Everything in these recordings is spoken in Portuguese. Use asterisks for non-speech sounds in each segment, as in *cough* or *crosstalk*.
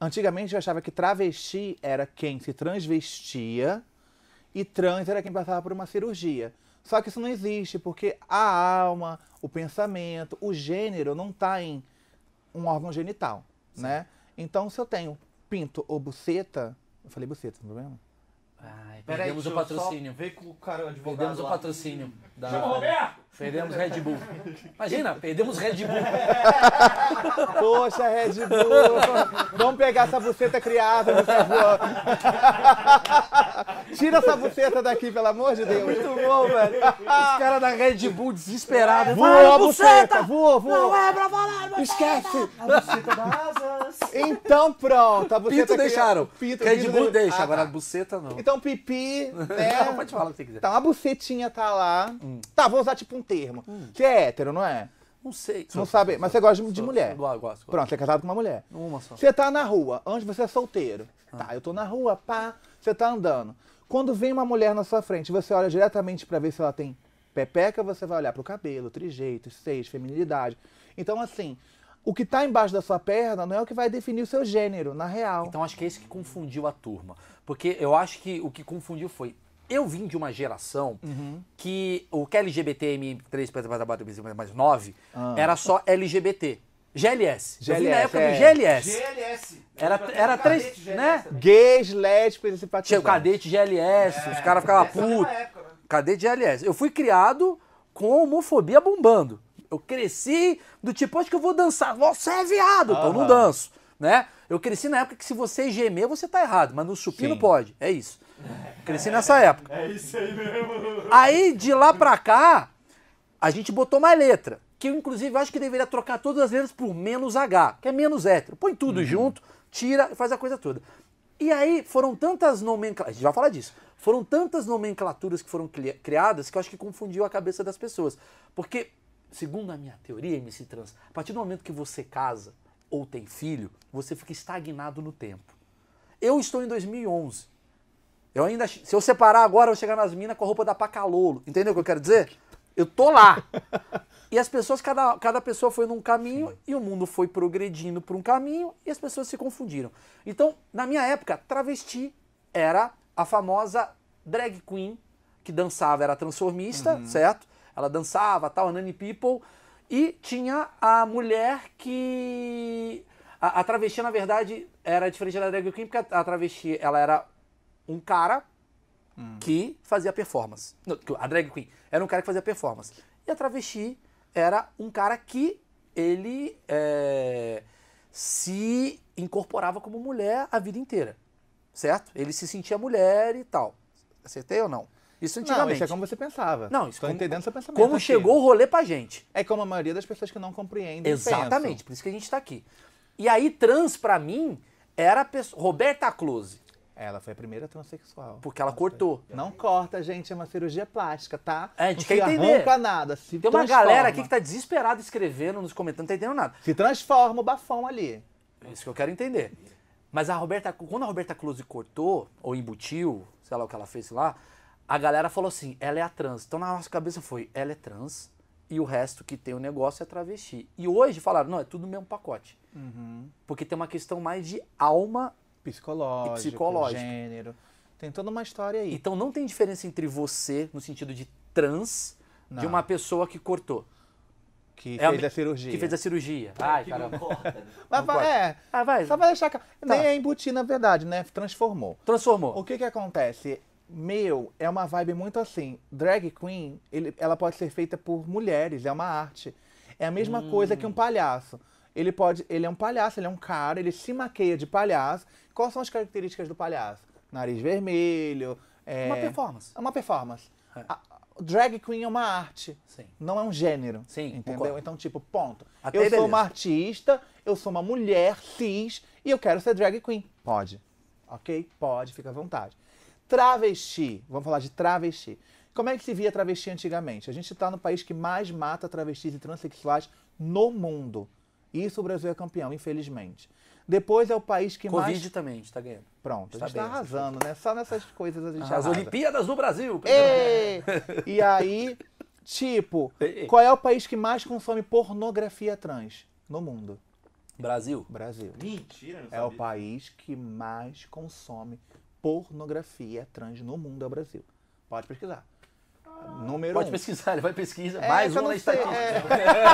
Antigamente eu achava que travesti era quem se transvestia e trans era quem passava por uma cirurgia. Só que isso não existe, porque a alma, o pensamento, o gênero não está em um órgão genital, Sim. né? Então, se eu tenho pinto ou buceta... Eu falei buceta, não tem problema? Ai, perdemos aí, o patrocínio. Vê com o cara o advogado Perdemos lá. o patrocínio. Da... Chama o Roberto! Perdemos Red Bull. Imagina, perdemos Red Bull. *laughs* Poxa, Red Bull. Vamos pegar essa buceta criada, por favor. É *laughs* Tira essa buceta daqui, pelo amor de Deus. Muito bom, velho. Os caras da Red Bull desesperados. Voou a buceta. Voou, voou. Não é pra falar, é Esquece. É a buceta da asa. Então pronto, a buceta... Pinto deixaram. Pinto, Red pinto Bull deixa, ah, tá. agora a buceta não. Então pipi, *laughs* né? Não, pode falar o que você quiser. Tá, a bucetinha tá lá. Hum. Tá, vou usar tipo um termo. Hum. Que é hétero, não é? Não sei. Não sabe, sou, mas você gosta sou, de mulher. Sou, gosto, Pronto, você é casado com uma mulher. Uma só. Você tá na rua, antes você é solteiro. Ah. Tá, eu tô na rua, pá, você tá andando. Quando vem uma mulher na sua frente, você olha diretamente para ver se ela tem pepeca, você vai olhar pro cabelo, trijeito, seis, feminilidade. Então, assim, o que está embaixo da sua perna não é o que vai definir o seu gênero, na real. Então acho que é isso que confundiu a turma. Porque eu acho que o que confundiu foi. Eu vim de uma geração uhum. que o que é LGBT M3 mais 9 ah. era só LGBT. GLS. GLS. Eu vim na época é. do GLS. GLS. Era, era três, né? Também. Gays, lésbicas e Tinha o cadete GLS, é. os caras ficavam putos. Né? Cadete GLS. Eu fui criado com homofobia bombando eu cresci do tipo, acho que eu vou dançar. Você é viado, uhum. então não danço. Né? Eu cresci na época que se você gemer, você tá errado, mas no supino Sim. pode. É isso. Cresci nessa época. É isso aí mesmo. Aí, de lá pra cá, a gente botou mais letra. Que eu, inclusive, acho que deveria trocar todas as letras por menos H, que é menos hétero. Põe tudo uhum. junto, tira e faz a coisa toda. E aí foram tantas nomenclaturas. A gente vai falar disso. Foram tantas nomenclaturas que foram criadas que eu acho que confundiu a cabeça das pessoas. Porque Segundo a minha teoria, MC Trans, a partir do momento que você casa ou tem filho, você fica estagnado no tempo. Eu estou em 2011. Eu ainda, se eu separar agora, eu vou chegar nas minas com a roupa da Pacalolo. Entendeu o que eu quero dizer? Eu tô lá. *laughs* E as pessoas, cada, cada pessoa foi num caminho Sim. e o mundo foi progredindo por um caminho e as pessoas se confundiram. Então, na minha época, travesti era a famosa drag queen que dançava, era transformista, uhum. certo? ela dançava, tal, a Nanny People. E tinha a mulher que. A, a travesti, na verdade, era diferente da drag queen, porque a, a travesti ela era um cara hum. que fazia performance. Não, a drag queen era um cara que fazia performance. E a travesti era um cara que ele é, se incorporava como mulher a vida inteira. Certo? Ele se sentia mulher e tal. Acertei ou não? Isso antigamente. Não, isso é como você pensava. Não, isso Estou como, entendendo seu pensamento. Como aqui. chegou o rolê pra gente. É como a maioria das pessoas que não compreendem. Exatamente, pensam. por isso que a gente tá aqui. E aí, trans, pra mim, era a pessoa, Roberta Close. Ela foi a primeira transexual. Porque ela, cortou. Não corta, gente, é uma cirurgia plástica, tá? É, a gente quer entender. Não arranca nada, se Tem uma transforma. galera aqui que tá desesperada escrevendo nos comentários, não tá entendendo nada. Se transforma o bafão ali. É isso que eu quero entender. Mas a Roberta, quando a Roberta Close cortou, ou embutiu, sei lá o que ela fez lá, a galera falou assim, ela é a trans. Então na nossa cabeça foi, ela é trans e o resto que tem o negócio é travesti. E hoje falaram, não, é tudo no mesmo pacote. Uhum. Porque tem uma questão mais de alma psicológico, gênero. Tem toda uma história aí. Então não tem diferença entre você, no sentido de trans, não. de uma pessoa que cortou. Que é fez a, cirurgia. Que fez a cirurgia. Ai, cara corta né? Mas vai, é, ah, vai. Só vai deixar. Tá. Nem é embutir, na verdade, né? Transformou. Transformou. O que que acontece? meu, é uma vibe muito assim. Drag queen, ele, ela pode ser feita por mulheres, é uma arte. É a mesma hum. coisa que um hum. palhaço. Ele pode, ele é um palhaço, ele é um cara, ele se maqueia de palhaço. Quais são as características do palhaço? Nariz vermelho. É... Uma performance. É uma performance. É. A, drag queen é uma arte, Sim. não é um gênero. Sim, entendeu? Concordo. Então, tipo, ponto. Até eu beleza. sou uma artista, eu sou uma mulher cis e eu quero ser drag queen. Pode. Ok? Pode, fica à vontade. Travesti, vamos falar de travesti. Como é que se via travesti antigamente? A gente está no país que mais mata travestis e transexuais no mundo. Isso o Brasil é campeão, infelizmente. Depois é o país que Covid mais. Covid também, a gente está ganhando. Pronto, a tá gente está né? arrasando, né? Só nessas coisas a gente As arrasa. As Olimpíadas do Brasil! É! E... e aí, tipo, *laughs* qual é o país que mais consome pornografia trans no mundo? Brasil. Brasil. Mentira, não sabia. É o país que mais consome pornografia trans no mundo é o Brasil. Pode pesquisar. Número Pode um. pesquisar, ele vai pesquisa. É, mais uma na estatística. É.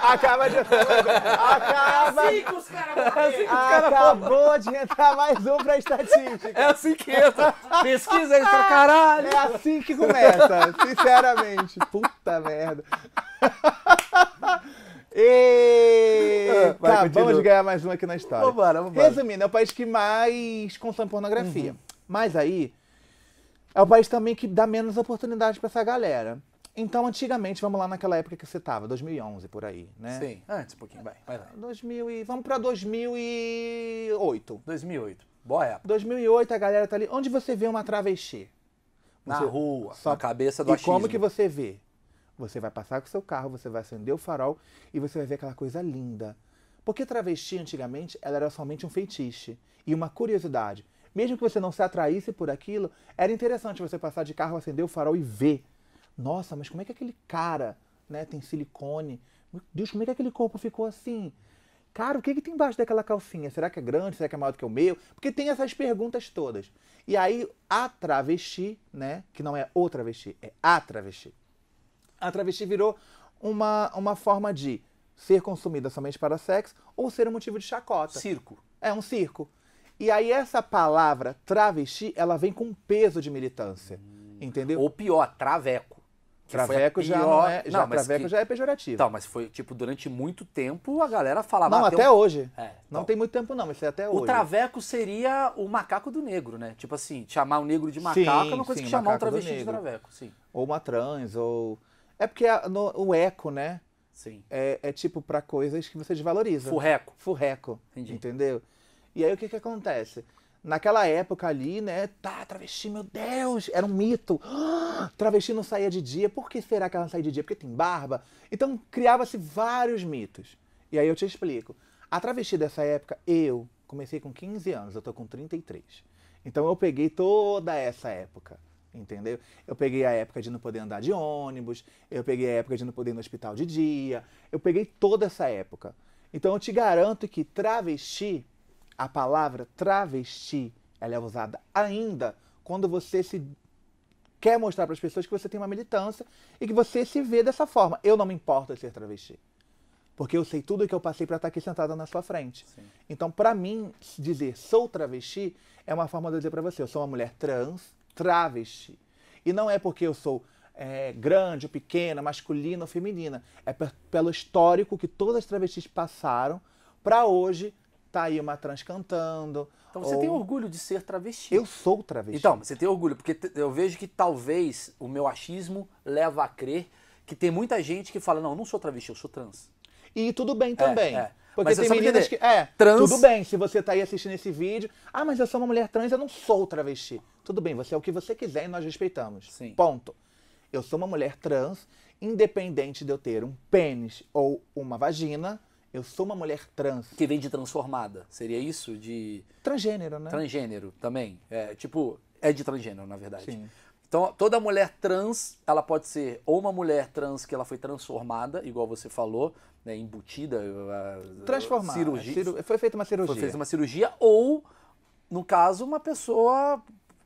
*laughs* Acaba de. Acaba. É assim os caras Acabou cara de entrar mais um pra estatística. É assim que entra. Pesquisa aí pra caralho. É assim que começa, sinceramente. Puta merda. *laughs* E vai ganhar mais uma aqui na história. Vambora, vambora. Resumindo, é o país que mais consome pornografia. Uhum. Mas aí, é o país também que dá menos oportunidade para essa galera. Então, antigamente, vamos lá naquela época que você tava, 2011 por aí, né? Sim, antes um pouquinho, vai, vai lá. 2000 e... Vamos para 2008. 2008, boa época. 2008 a galera tá ali, onde você vê uma travesti? Na você... rua, Só... na cabeça do e achismo. E como que você vê? Você vai passar com o seu carro, você vai acender o farol e você vai ver aquela coisa linda porque travesti antigamente ela era somente um feitiço e uma curiosidade. Mesmo que você não se atraísse por aquilo, era interessante você passar de carro, acender o farol e ver. Nossa, mas como é que aquele cara né, tem silicone? Meu Deus, como é que aquele corpo ficou assim? Cara, o que, é que tem embaixo daquela calcinha? Será que é grande? Será que é maior do que o meu? Porque tem essas perguntas todas. E aí, a travesti, né? Que não é o travesti, é a travesti. A travesti virou uma, uma forma de ser consumida somente para sexo ou ser um motivo de chacota. Circo. É um circo. E aí essa palavra travesti, ela vem com um peso de militância, entendeu? Ou pior, traveco. Traveco pior... já não é, já não, traveco que... já é pejorativo. Então, mas foi tipo durante muito tempo a galera falava. Não, ah, até um... hoje. É, não então. tem muito tempo não, mas é até hoje. O traveco seria o macaco do negro, né? Tipo assim, chamar o negro de macaco sim, é uma coisa sim, que chamar um travesti de traveco, sim. Ou uma trans, ou é porque a, no, o eco, né? Sim. É, é tipo para coisas que você desvaloriza. Furreco. Furreco. Entendi. Entendeu? E aí o que que acontece? Naquela época ali, né? Tá, travesti, meu Deus, era um mito. Ah, *gasps* travesti não saía de dia. Por que será que ela não saía de dia? Porque tem barba. Então criava-se vários mitos. E aí eu te explico. A travesti dessa época, eu comecei com 15 anos, eu tô com 33. Então eu peguei toda essa época entendeu? Eu peguei a época de não poder andar de ônibus, eu peguei a época de não poder ir no hospital de dia, eu peguei toda essa época. Então eu te garanto que travesti, a palavra travesti, ela é usada ainda quando você se quer mostrar para as pessoas que você tem uma militância e que você se vê dessa forma. Eu não me importo de ser travesti. Porque eu sei tudo que eu passei para estar aqui sentada na sua frente. Sim. Então, para mim, dizer sou travesti é uma forma de dizer para você, eu sou uma mulher trans, travesti. E não é porque eu sou é, grande ou pequena, masculina ou feminina. É pelo histórico que todas as travestis passaram para hoje tá aí uma trans cantando. Então você ou... tem orgulho de ser travesti? Eu sou travesti. Então, você tem orgulho, porque eu vejo que talvez o meu achismo leva a crer que tem muita gente que fala, não, eu não sou travesti, eu sou trans. E tudo bem também. É, é. Porque mas tem meninas é? que. É, trans. Tudo bem, se você tá aí assistindo esse vídeo. Ah, mas eu sou uma mulher trans, eu não sou travesti. Tudo bem, você é o que você quiser e nós respeitamos. Sim. Ponto. Eu sou uma mulher trans, independente de eu ter um pênis ou uma vagina, eu sou uma mulher trans. Que vem de transformada. Seria isso? De. Transgênero, né? Transgênero também. É, tipo, é de transgênero, na verdade. Sim. Então, toda mulher trans, ela pode ser ou uma mulher trans que ela foi transformada, igual você falou, né, embutida, eh, transformada, cirurgia, foi feita uma cirurgia. Foi feita uma cirurgia ou no caso uma pessoa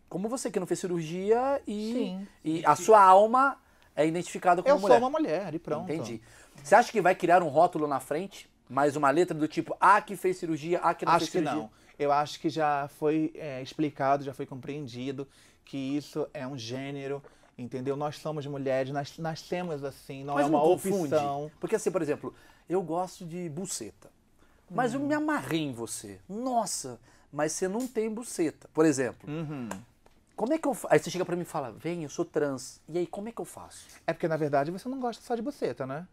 como você que não fez cirurgia e, Sim. e a sua alma é identificada como Eu mulher. Eu sou uma mulher e pronto. Entendi. Você acha que vai criar um rótulo na frente mas uma letra do tipo, ah, que fez cirurgia, ah, que não acho fez cirurgia. Acho que não. Eu acho que já foi é, explicado, já foi compreendido que isso é um gênero, entendeu? Nós somos mulheres, nós nascemos assim, não mas é uma não opção. Porque assim, por exemplo, eu gosto de buceta, mas hum. eu me amarrei em você. Nossa, mas você não tem buceta, por exemplo. Uhum. Como é que eu faço? Aí você chega para mim e fala, vem, eu sou trans. E aí, como é que eu faço? É porque, na verdade, você não gosta só de buceta, né?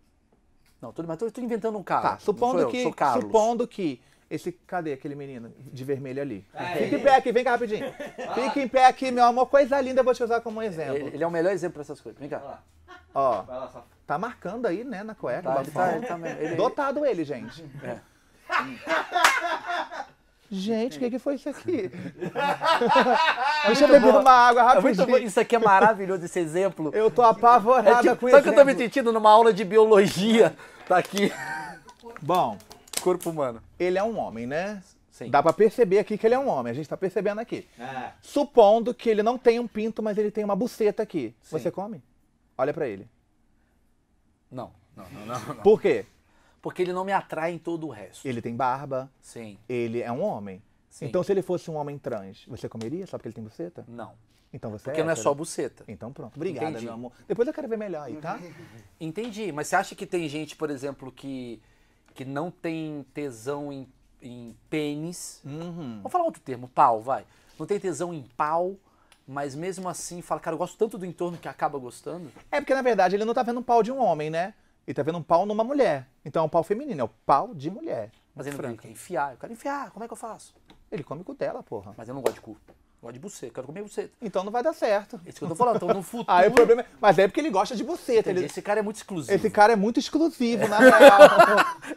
Não, tudo mas estou inventando um carro. Tá, supondo eu, que, supondo que esse, cadê aquele menino de vermelho ali? Aê. É. Fica em pé aqui, vem cá rapidinho. Fica em pé aqui, meu amor, coisa linda, eu vou te usar como exemplo. Ele, ele é o melhor exemplo para essas coisas, vem cá. Vai lá. Ó, Vai lá, tá marcando aí, né, na cueca, tá, ele tá, ele tá, ele, Dotado ele, gente. É. *laughs* Hum. Gente, o que, que foi isso aqui? *laughs* Deixa eu beber uma água é rapidinho. Isso aqui é maravilhoso, esse exemplo. Eu tô apavorada é tipo, com isso. Sabe que eu tô me sentindo numa aula de biologia? *laughs* Tá aqui. Bom. Corpo humano. Ele é um homem, né? Sim. Dá para perceber aqui que ele é um homem, a gente tá percebendo aqui. É. Supondo que ele não tem um pinto, mas ele tem uma buceta aqui. Sim. Você come? Olha para ele. Não, não, não, não, não. Por quê? Porque ele não me atrai em todo o resto. Ele tem barba. Sim. Ele é um homem. Sim. Então, se ele fosse um homem trans, você comeria só porque ele tem buceta? Não. Então você Porque é não é só buceta. Então pronto. Obrigada, Entendi. meu amor. Depois eu quero ver melhor aí, tá? *laughs* Entendi. Mas você acha que tem gente, por exemplo, que, que não tem tesão em, em pênis? Uhum. Vamos falar outro termo, pau, vai. Não tem tesão em pau, mas mesmo assim fala, cara, eu gosto tanto do entorno que acaba gostando. É porque, na verdade, ele não tá vendo um pau de um homem, né? E tá vendo um pau numa mulher. Então é um pau feminino, é o pau de mulher. Mas ele não quer enfiar. Eu quero enfiar, como é que eu faço? Ele come cutela, porra. Mas eu não gosto de cu. Gosto de buceta, quero comer buceta. Então não vai dar certo. É isso que eu tô falando, então no *laughs* futuro. aí o problema é... Mas é porque ele gosta de buceta. Ele... Esse cara é muito exclusivo. Esse cara é muito exclusivo, é. na *laughs* real.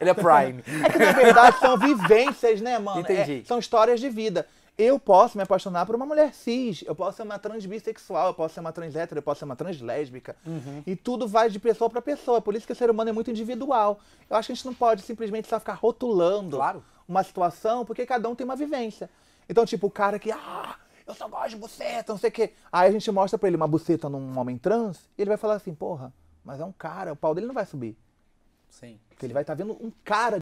ele é prime. É que na verdade são vivências, né, mano? É- Entendi. É, são histórias de vida eu posso me apaixonar por uma mulher cis, eu posso ser uma trans bissexual, eu posso ser uma trans hétero, eu posso ser uma trans lésbica. Uhum. E tudo vai de pessoa para pessoa. É por isso que o ser humano é muito individual. Eu acho que a gente não pode simplesmente só ficar rotulando claro. uma situação, porque cada um tem uma vivência. Então, tipo, o cara que, ah, eu só gosto de buceta, não sei o quê. Aí a gente mostra para ele uma buceta num homem trans, e ele vai falar assim, porra, mas é um cara, o pau dele não vai subir. Sim. Porque sim. ele vai estar tá vendo um cara